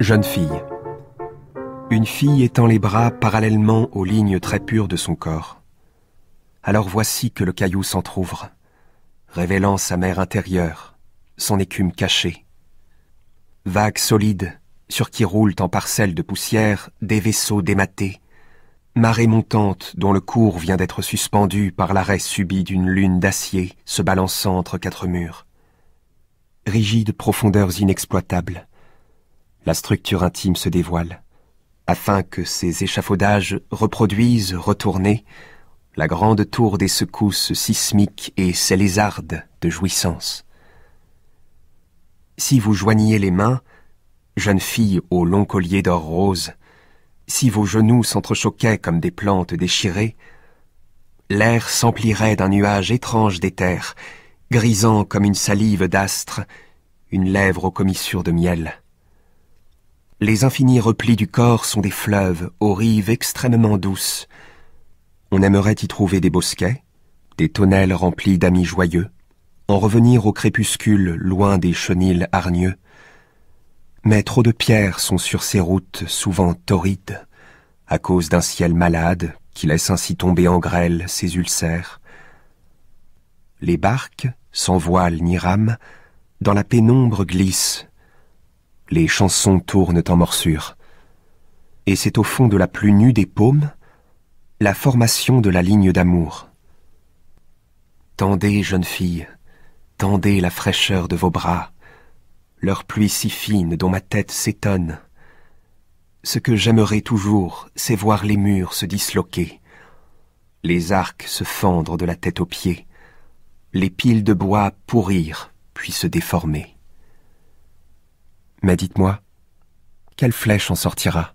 Jeune fille. Une fille étend les bras parallèlement aux lignes très pures de son corps. Alors voici que le caillou s'entr'ouvre, révélant sa mer intérieure, son écume cachée. Vague solide, sur qui roulent en parcelles de poussière des vaisseaux dématés, marée montante dont le cours vient d'être suspendu par l'arrêt subi d'une lune d'acier se balançant entre quatre murs. Rigides profondeurs inexploitables, la structure intime se dévoile, afin que ces échafaudages reproduisent, retournés, la grande tour des secousses sismiques et ses lézardes de jouissance. Si vous joigniez les mains, jeune fille au long collier d'or rose, si vos genoux s'entrechoquaient comme des plantes déchirées, l'air s'emplirait d'un nuage étrange d'éther, grisant comme une salive d'astre, une lèvre aux commissures de miel. Les infinis replis du corps sont des fleuves aux rives extrêmement douces. On aimerait y trouver des bosquets, des tonnelles remplies d'amis joyeux, en revenir au crépuscule loin des chenilles hargneux. Mais trop de pierres sont sur ces routes souvent torrides, à cause d'un ciel malade qui laisse ainsi tomber en grêle ses ulcères. Les barques, sans voile ni rame, dans la pénombre glissent les chansons tournent en morsure. Et c'est au fond de la plus nue des paumes la formation de la ligne d'amour. Tendez, jeune fille, tendez la fraîcheur de vos bras, leur pluie si fine dont ma tête s'étonne. Ce que j'aimerais toujours, c'est voir les murs se disloquer, les arcs se fendre de la tête aux pieds, les piles de bois pourrir puis se déformer. Mais dites-moi, quelle flèche en sortira